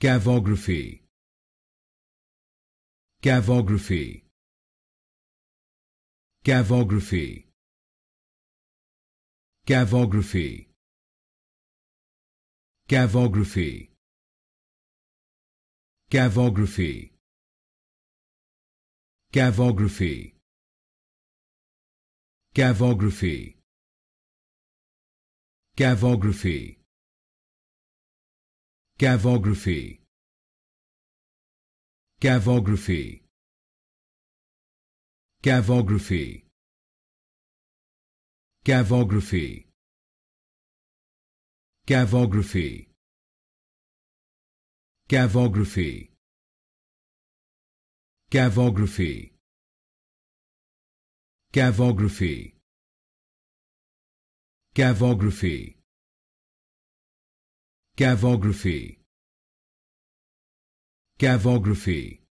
Cavography Cavography Cavography Cavography Cavography Cavography Cavography Cavography Cavography Cavography Cavography Cavography Cavography Cavography Cavography Cavography Cavography Cavography Cavography Cavography